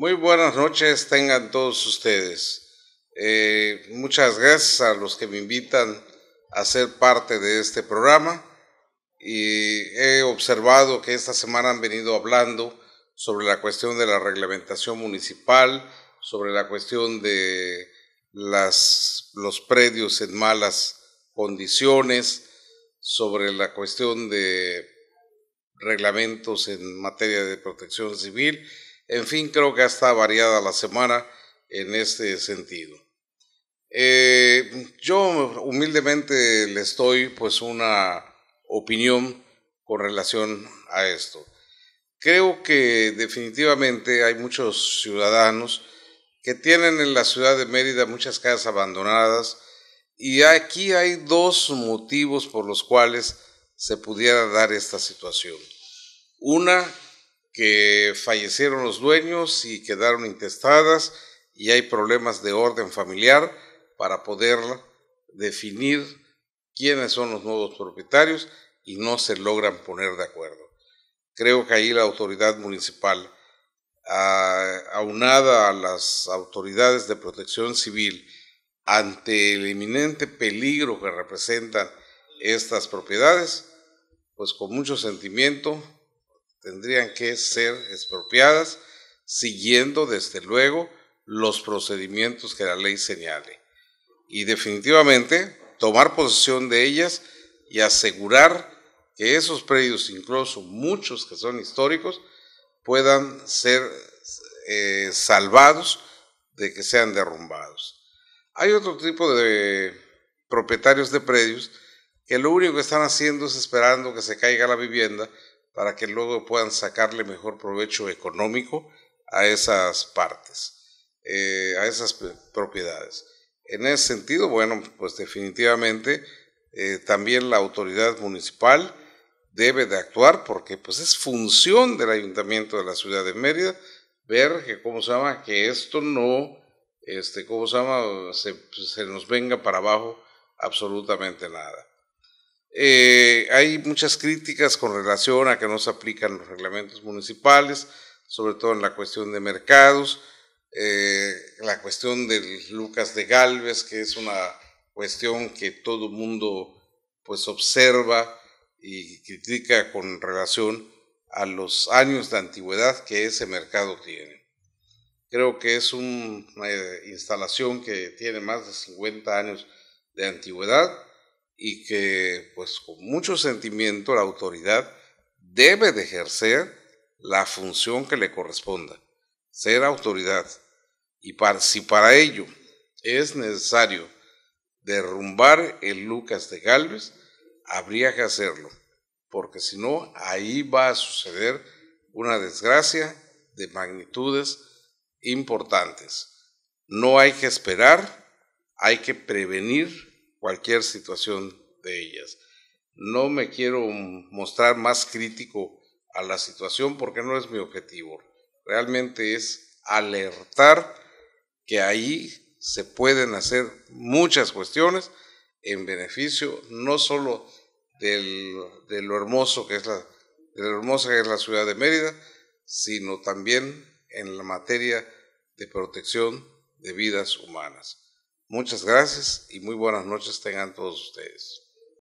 Muy buenas noches tengan todos ustedes. Eh, muchas gracias a los que me invitan a ser parte de este programa y he observado que esta semana han venido hablando sobre la cuestión de la reglamentación municipal, sobre la cuestión de las, los predios en malas condiciones, sobre la cuestión de reglamentos en materia de protección civil en fin, creo que está variada la semana en este sentido. Eh, yo humildemente le estoy pues una opinión con relación a esto. Creo que definitivamente hay muchos ciudadanos que tienen en la ciudad de Mérida muchas casas abandonadas y aquí hay dos motivos por los cuales se pudiera dar esta situación. Una, que fallecieron los dueños y quedaron intestadas y hay problemas de orden familiar para poder definir quiénes son los nuevos propietarios y no se logran poner de acuerdo. Creo que ahí la autoridad municipal, aunada a las autoridades de protección civil, ante el inminente peligro que representan estas propiedades, pues con mucho sentimiento tendrían que ser expropiadas siguiendo desde luego los procedimientos que la ley señale. Y definitivamente tomar posesión de ellas y asegurar que esos predios, incluso muchos que son históricos, puedan ser eh, salvados de que sean derrumbados. Hay otro tipo de propietarios de predios que lo único que están haciendo es esperando que se caiga la vivienda para que luego puedan sacarle mejor provecho económico a esas partes, eh, a esas propiedades. En ese sentido, bueno, pues definitivamente eh, también la autoridad municipal debe de actuar porque pues es función del ayuntamiento de la ciudad de Mérida ver que cómo se llama que esto no este cómo se llama se nos venga para abajo absolutamente nada eh, hay muchas críticas con relación a que no se aplican los reglamentos municipales, sobre todo en la cuestión de mercados, eh, la cuestión del Lucas de Galvez, que es una cuestión que todo mundo pues observa y critica con relación a los años de antigüedad que ese mercado tiene. Creo que es una eh, instalación que tiene más de 50 años de antigüedad y que pues con mucho sentimiento la autoridad debe de ejercer la función que le corresponda, ser autoridad. Y si para ello es necesario derrumbar el Lucas de Galvez, habría que hacerlo, porque si no, ahí va a suceder una desgracia de magnitudes importantes. No hay que esperar, hay que prevenir cualquier situación de ellas. No me quiero mostrar más crítico a la situación porque no es mi objetivo. Realmente es alertar que ahí se pueden hacer muchas cuestiones en beneficio no solo del, de lo hermoso que es la, hermosa que es la ciudad de Mérida, sino también en la materia de protección de vidas humanas. Muchas gracias y muy buenas noches tengan todos ustedes.